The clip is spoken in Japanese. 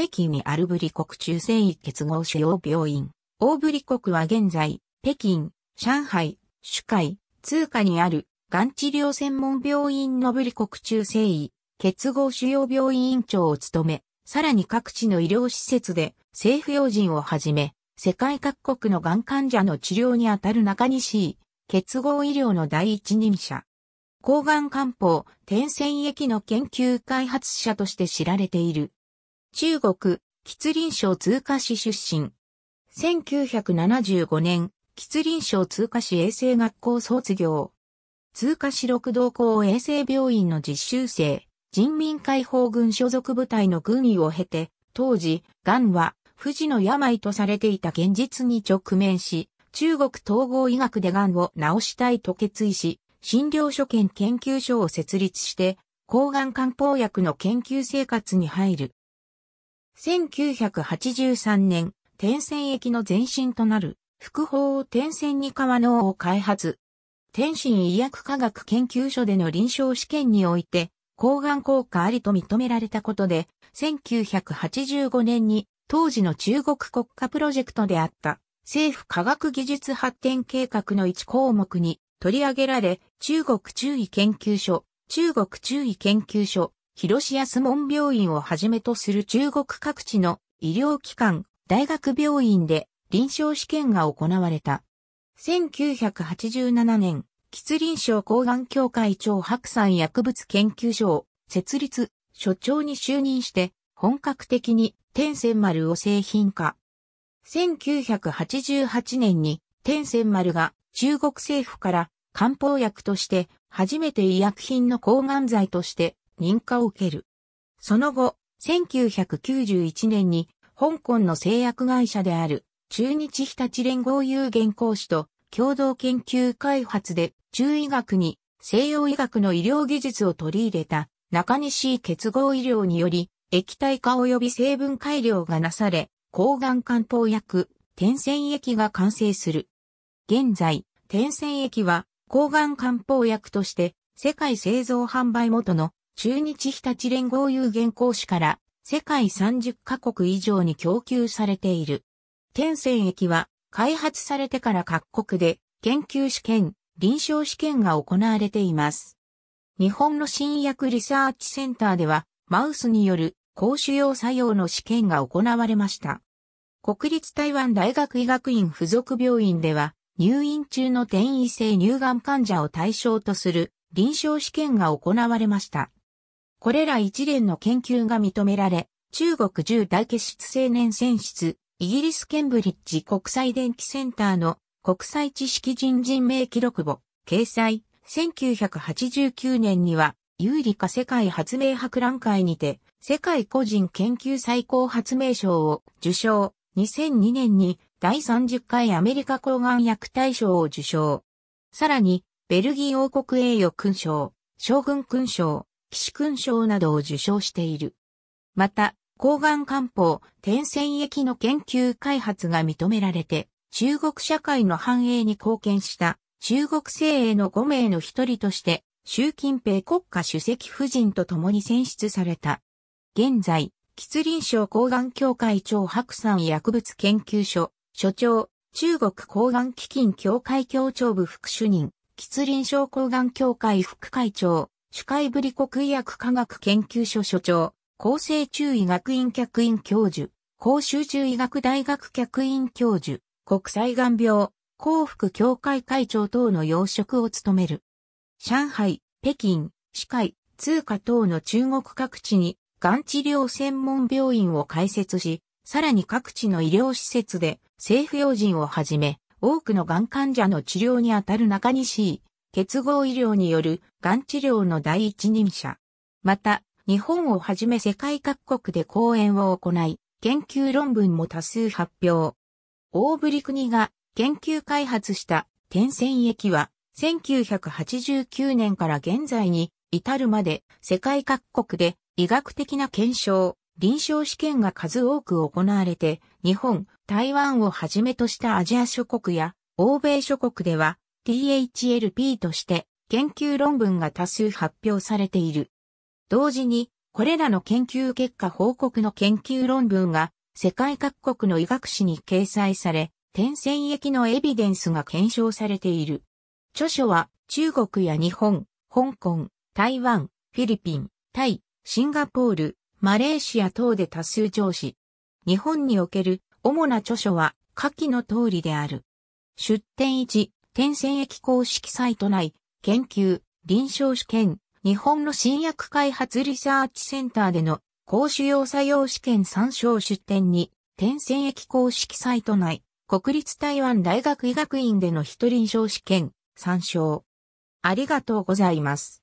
北京にあるブリ国中繊維結合主要病院。大ブリ国は現在、北京、上海、主海、通貨にある、がん治療専門病院のブリ国中繊維、結合主要病院院長を務め、さらに各地の医療施設で、政府要人をはじめ、世界各国のがん患者の治療にあたる中西医、結合医療の第一人者。抗がん漢方、天線液の研究開発者として知られている。中国、吉林省通過市出身。1975年、吉林省通過市衛生学校卒業。通過市六道校衛生病院の実習生、人民解放軍所属部隊の軍医を経て、当時、癌は、不治の病とされていた現実に直面し、中国統合医学で癌を治したいと決意し、診療所兼研究所を設立して、抗がん漢方薬の研究生活に入る。1983年、天線駅の前身となる、複宝天線に川能を開発。天津医薬科学研究所での臨床試験において、抗がん効果ありと認められたことで、1985年に当時の中国国家プロジェクトであった政府科学技術発展計画の1項目に取り上げられ、中国中医研究所、中国中医研究所、広志安門病院をはじめとする中国各地の医療機関、大学病院で臨床試験が行われた。1987年、吉林省抗がん協会長白山薬物研究所を設立、所長に就任して、本格的に天仙丸を製品化。1988年に天仙丸が中国政府から漢方薬として初めて医薬品の抗がん剤として認可を受ける。その後、1991年に香港の製薬会社である中日日立連合有限公司と共同研究開発で中医学に西洋医学の医療技術を取り入れた中西結合医療により液体化及び成分改良がなされ、抗がん漢方薬、天線液が完成する。現在、天線液は抗がん漢方薬として世界製造販売元の中日日立連合有限公司から世界30カ国以上に供給されている。天線液は開発されてから各国で研究試験、臨床試験が行われています。日本の新薬リサーチセンターではマウスによる高腫用作用の試験が行われました。国立台湾大学医学院附属病院では入院中の転移性乳がん患者を対象とする臨床試験が行われました。これら一連の研究が認められ、中国重大傑出青年選出、イギリスケンブリッジ国際電気センターの国際知識人人名記録簿、掲載、1989年には、有利化。世界発明博覧会にて、世界個人研究最高発明賞を受賞。2002年に第30回アメリカ抗がん薬大賞を受賞。さらに、ベルギー王国栄誉勲章、将軍勲章、騎士勲章などを受賞している。また、抗がん漢方、天線液の研究開発が認められて、中国社会の繁栄に貢献した中国精鋭の5名の一人として、習近平国家主席夫人と共に選出された。現在、吉林省抗がん協会長白山薬物研究所、所長、中国抗がん基金協会協調部副主任、吉林省抗がん協会副会長、主海ぶり国医薬科学研究所所長、厚生中医学院客員教授、公衆中医学大学客員教授、国際眼病、幸福協会会長等の要職を務める。上海、北京、市会、通貨等の中国各地に、がん治療専門病院を開設し、さらに各地の医療施設で、政府要人をはじめ、多くのがん患者の治療にあたる中西医、結合医療によるがん治療の第一人者。また、日本をはじめ世界各国で講演を行い、研究論文も多数発表。大振国が研究開発した天線液は、1989年から現在に至るまで世界各国で医学的な検証、臨床試験が数多く行われて、日本、台湾をはじめとしたアジア諸国や欧米諸国では THLP として研究論文が多数発表されている。同時に、これらの研究結果報告の研究論文が世界各国の医学誌に掲載され、転線液のエビデンスが検証されている。著書は中国や日本、香港、台湾、フィリピン、タイ、シンガポール、マレーシア等で多数上司。日本における主な著書は下記の通りである。出典1、天線液公式サイト内、研究、臨床試験、日本の新薬開発リサーチセンターでの公主用作用試験参照出展に、天線液公式サイト内、国立台湾大学医学院での一臨床試験参照。ありがとうございます。